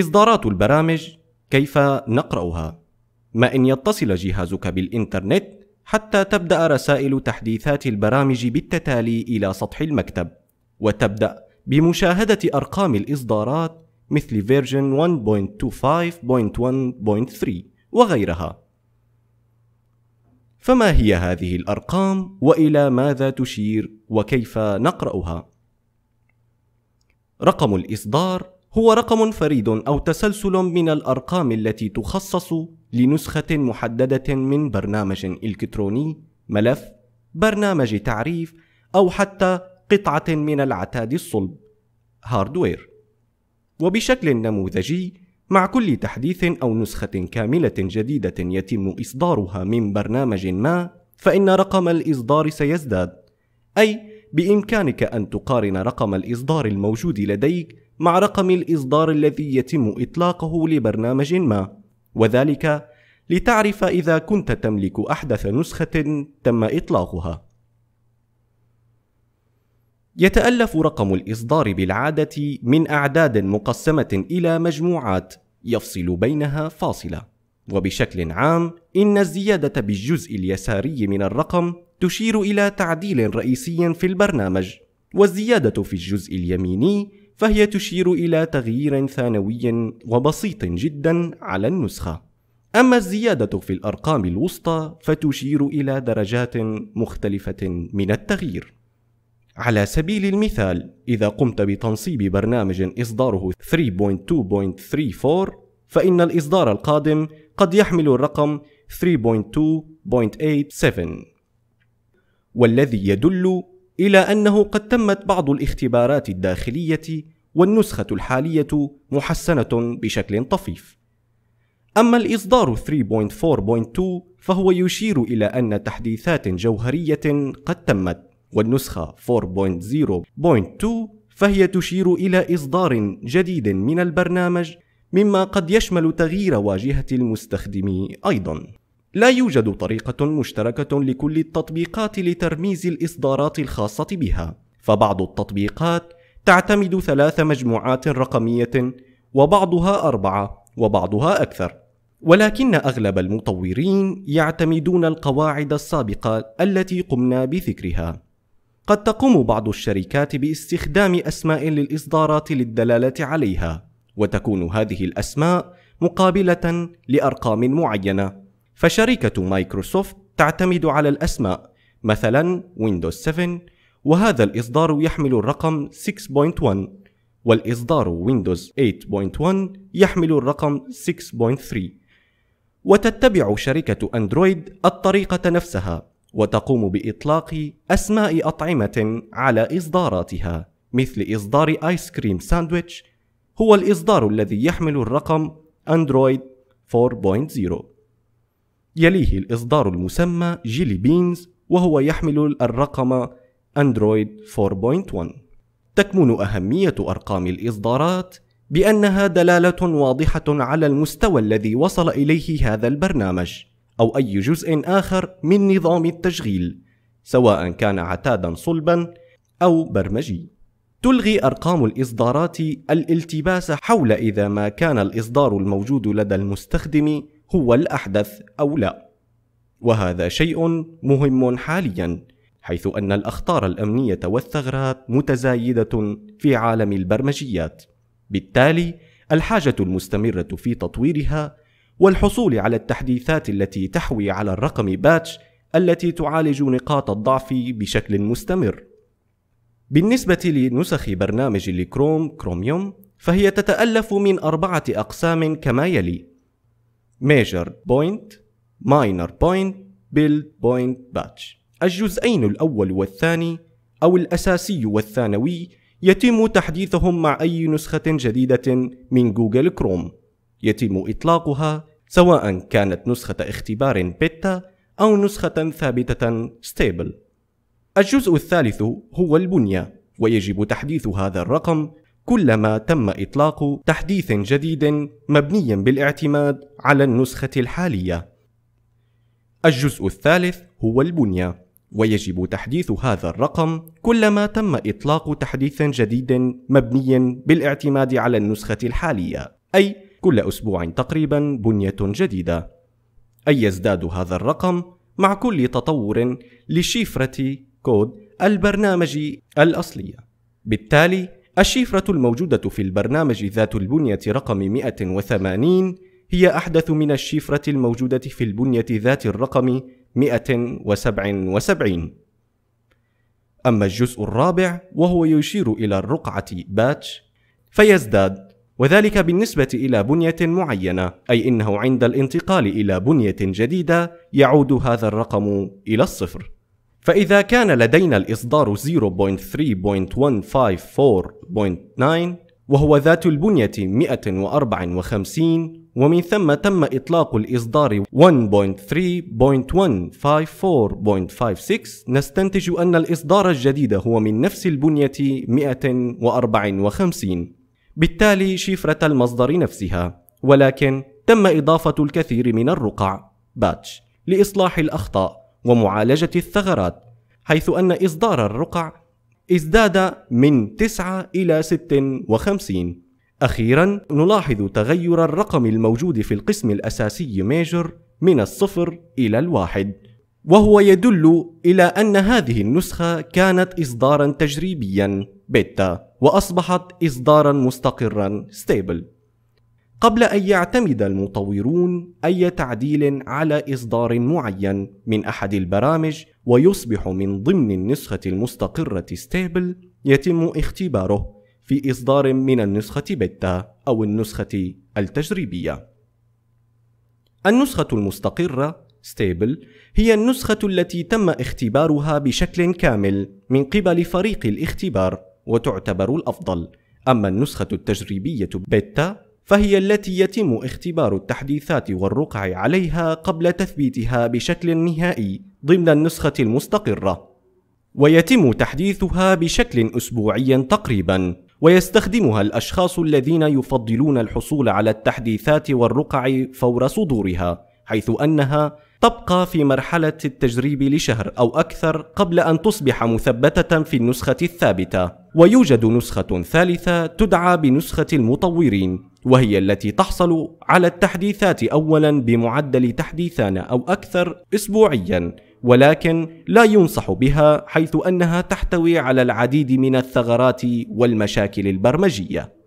إصدارات البرامج كيف نقرأها؟ ما إن يتصل جهازك بالإنترنت حتى تبدأ رسائل تحديثات البرامج بالتتالي إلى سطح المكتب وتبدأ بمشاهدة أرقام الإصدارات مثل version 1.25.1.3 وغيرها فما هي هذه الأرقام وإلى ماذا تشير وكيف نقرأها؟ رقم الإصدار هو رقم فريد أو تسلسل من الأرقام التي تخصص لنسخة محددة من برنامج إلكتروني، ملف، برنامج تعريف، أو حتى قطعة من العتاد الصلب هاردوير وبشكل نموذجي مع كل تحديث أو نسخة كاملة جديدة يتم إصدارها من برنامج ما فإن رقم الإصدار سيزداد أي بإمكانك أن تقارن رقم الإصدار الموجود لديك مع رقم الإصدار الذي يتم إطلاقه لبرنامج ما وذلك لتعرف إذا كنت تملك أحدث نسخة تم إطلاقها يتألف رقم الإصدار بالعادة من أعداد مقسمة إلى مجموعات يفصل بينها فاصلة وبشكل عام إن الزيادة بالجزء اليساري من الرقم تشير إلى تعديل رئيسي في البرنامج والزيادة في الجزء اليميني فهي تشير إلى تغيير ثانوي وبسيط جدا على النسخة أما الزيادة في الأرقام الوسطى فتشير إلى درجات مختلفة من التغيير على سبيل المثال إذا قمت بتنصيب برنامج إصداره 3.2.34 فإن الإصدار القادم قد يحمل الرقم 3.2.87 والذي يدل الى انه قد تمت بعض الاختبارات الداخليه والنسخه الحاليه محسنه بشكل طفيف اما الاصدار 3.4.2 فهو يشير الى ان تحديثات جوهريه قد تمت والنسخه 4.0.2 فهي تشير الى اصدار جديد من البرنامج مما قد يشمل تغيير واجهه المستخدم ايضا لا يوجد طريقة مشتركة لكل التطبيقات لترميز الإصدارات الخاصة بها، فبعض التطبيقات تعتمد ثلاث مجموعات رقمية وبعضها أربعة وبعضها أكثر، ولكن أغلب المطورين يعتمدون القواعد السابقة التي قمنا بذكرها. قد تقوم بعض الشركات باستخدام أسماء للإصدارات للدلالة عليها، وتكون هذه الأسماء مقابلة لأرقام معينة فشركة مايكروسوفت تعتمد على الأسماء مثلا ويندوز 7 وهذا الإصدار يحمل الرقم 6.1 والإصدار ويندوز 8.1 يحمل الرقم 6.3 وتتبع شركة أندرويد الطريقة نفسها وتقوم بإطلاق أسماء أطعمة على إصداراتها مثل إصدار آيس كريم ساندويتش هو الإصدار الذي يحمل الرقم أندرويد 4.0 يليه الإصدار المسمى جيلي بينز وهو يحمل الرقم أندرويد 4.1 تكمن أهمية أرقام الإصدارات بأنها دلالة واضحة على المستوى الذي وصل إليه هذا البرنامج أو أي جزء آخر من نظام التشغيل سواء كان عتادا صلبا أو برمجي تلغي أرقام الإصدارات الالتباس حول إذا ما كان الإصدار الموجود لدى المستخدم هو الأحدث أو لا وهذا شيء مهم حاليا حيث أن الأخطار الأمنية والثغرات متزايدة في عالم البرمجيات بالتالي الحاجة المستمرة في تطويرها والحصول على التحديثات التي تحوي على الرقم باتش التي تعالج نقاط الضعف بشكل مستمر. بالنسبة لنسخ برنامج لكروم كروميوم فهي تتألف من أربعة أقسام كما يلي: ميجر بوينت ماينر بوينت بيلد بوينت باتش الجزئين الأول والثاني أو الأساسي والثانوي يتم تحديثهم مع أي نسخة جديدة من جوجل كروم يتم إطلاقها سواء كانت نسخة اختبار بيتا أو نسخة ثابتة ستيبل الجزء الثالث هو البنية ويجب تحديث هذا الرقم كلما تم إطلاق تحديث جديد مبني بالاعتماد على النسخة الحالية. الجزء الثالث هو البنية، ويجب تحديث هذا الرقم كلما تم إطلاق تحديث جديد مبني بالاعتماد على النسخة الحالية، أي كل أسبوع تقريبا بنية جديدة. أي يزداد هذا الرقم مع كل تطور لشفرة كود البرنامج الأصلية. بالتالي الشفرة الموجودة في البرنامج ذات البنية رقم 180 هي أحدث من الشفرة الموجودة في البنية ذات الرقم 177 أما الجزء الرابع وهو يشير إلى الرقعة باتش فيزداد وذلك بالنسبة إلى بنية معينة أي إنه عند الانتقال إلى بنية جديدة يعود هذا الرقم إلى الصفر فإذا كان لدينا الإصدار 0.3.154.9 وهو ذات البنية 154 ومن ثم تم إطلاق الإصدار 1.3.154.56 نستنتج أن الإصدار الجديد هو من نفس البنية 154 بالتالي شفرة المصدر نفسها ولكن تم إضافة الكثير من الرقع باتش لإصلاح الأخطاء ومعالجة الثغرات حيث أن إصدار الرقع ازداد من 9 إلى 56 أخيرا نلاحظ تغير الرقم الموجود في القسم الأساسي ميجر من الصفر إلى الواحد وهو يدل إلى أن هذه النسخة كانت إصدارا تجريبيا بيتا وأصبحت إصدارا مستقرا ستيبل قبل أن يعتمد المطورون أي تعديل على إصدار معين من أحد البرامج ويصبح من ضمن النسخة المستقرة ستيبل يتم اختباره في إصدار من النسخة بيتا أو النسخة التجريبية. النسخة المستقرة ستيبل هي النسخة التي تم اختبارها بشكل كامل من قبل فريق الاختبار وتعتبر الأفضل، أما النسخة التجريبية بيتا فهي التي يتم اختبار التحديثات والرقع عليها قبل تثبيتها بشكل نهائي ضمن النسخة المستقرة ويتم تحديثها بشكل أسبوعي تقريبا ويستخدمها الأشخاص الذين يفضلون الحصول على التحديثات والرقع فور صدورها حيث أنها تبقى في مرحلة التجريب لشهر أو أكثر قبل أن تصبح مثبتة في النسخة الثابتة ويوجد نسخة ثالثة تدعى بنسخة المطورين وهي التي تحصل على التحديثات أولا بمعدل تحديثان أو أكثر أسبوعيا ولكن لا ينصح بها حيث أنها تحتوي على العديد من الثغرات والمشاكل البرمجية